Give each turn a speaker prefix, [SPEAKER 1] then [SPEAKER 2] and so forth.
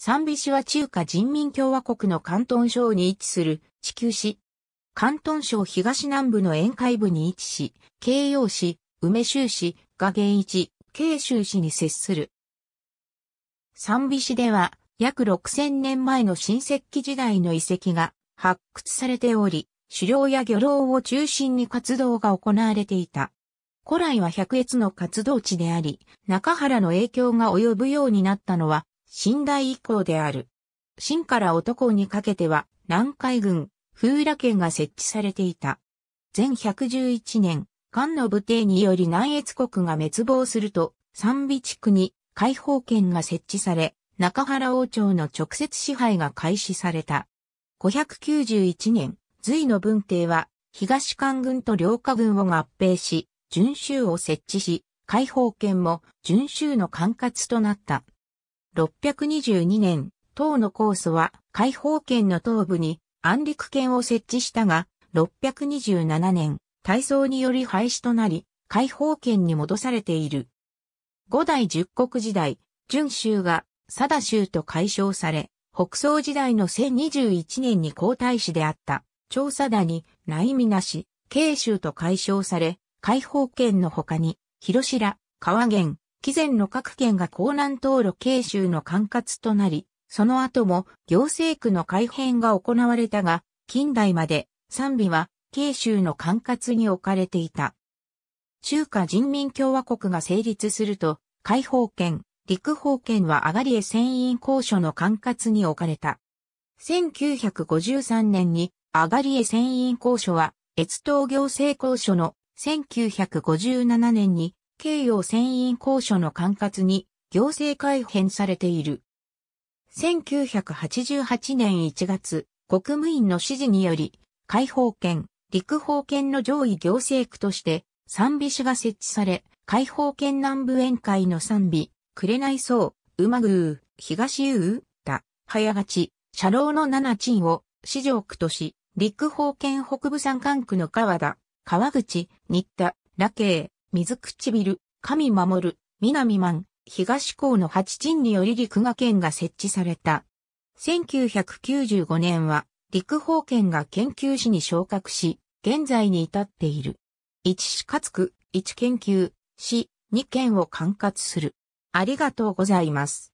[SPEAKER 1] 三尾市は中華人民共和国の関東省に位置する地球市。関東省東南部の沿海部に位置し、京葉市、梅州市が源一、慶州市に接する。三尾市では約6000年前の新石器時代の遺跡が発掘されており、狩猟や漁労を中心に活動が行われていた。古来は百越の活動地であり、中原の影響が及ぶようになったのは、新代以降である。新から男にかけては、南海軍、風羅県が設置されていた。前111年、漢の武帝により南越国が滅亡すると、三備地区に解放権が設置され、中原王朝の直接支配が開始された。591年、隋の文帝は、東漢軍と両下軍を合併し、巡州を設置し、解放権も巡州の管轄となった。622年、唐のコースは解放権の東部に安陸権を設置したが、627年、大層により廃止となり、解放権に戻されている。五代十国時代、準州が貞州と解消され、北宗時代の1021年に皇太子であった、長貞に内見なし、慶州と解消され、解放権の他に、広白、川源、紀前の各県が江南東路慶州の管轄となり、その後も行政区の改変が行われたが、近代まで賛美は慶州の管轄に置かれていた。中華人民共和国が成立すると、解放権、陸放権は上がり江船員公所の管轄に置かれた。1953年に上がり江船員公所は、越東行政公所の1957年に京葉船員公所の管轄に行政改編されている。1988年1月、国務院の指示により、解放権、陸保権の上位行政区として、三美市が設置され、解放権南部宴会の三美、紅荘、馬宮、東湯田、早勝、社労の七鎮を市場区とし、陸保権北部山間区の川田、川口、新田、羅慶、水唇、神守る、南満、東港の八鎮により陸賀県が設置された。1995年は、陸法県が研究士に昇格し、現在に至っている。一市つ区、一研究、市、二県を管轄する。ありがとうございます。